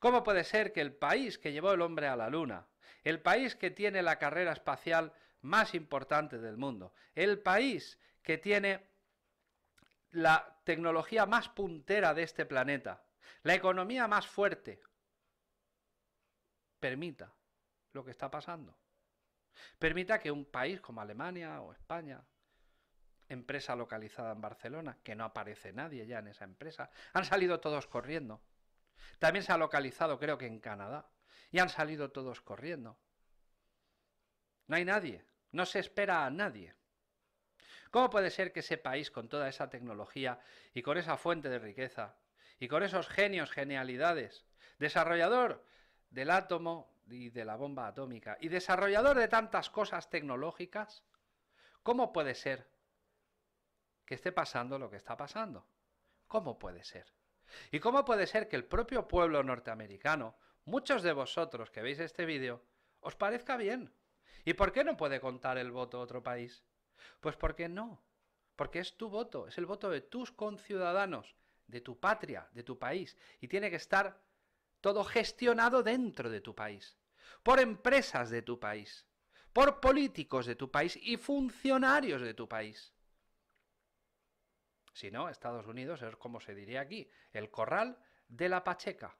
¿Cómo puede ser que el país que llevó el hombre a la Luna, el país que tiene la carrera espacial más importante del mundo, el país que tiene la tecnología más puntera de este planeta, la economía más fuerte, permita lo que está pasando? Permita que un país como Alemania o España, empresa localizada en Barcelona, que no aparece nadie ya en esa empresa, han salido todos corriendo, también se ha localizado, creo que en Canadá. Y han salido todos corriendo. No hay nadie. No se espera a nadie. ¿Cómo puede ser que ese país, con toda esa tecnología y con esa fuente de riqueza, y con esos genios, genialidades, desarrollador del átomo y de la bomba atómica, y desarrollador de tantas cosas tecnológicas, ¿cómo puede ser que esté pasando lo que está pasando? ¿Cómo puede ser? ¿Y cómo puede ser que el propio pueblo norteamericano, muchos de vosotros que veis este vídeo, os parezca bien? ¿Y por qué no puede contar el voto otro país? Pues porque no, porque es tu voto, es el voto de tus conciudadanos, de tu patria, de tu país, y tiene que estar todo gestionado dentro de tu país, por empresas de tu país, por políticos de tu país y funcionarios de tu país. Si no, Estados Unidos es como se diría aquí, el corral de la Pacheca.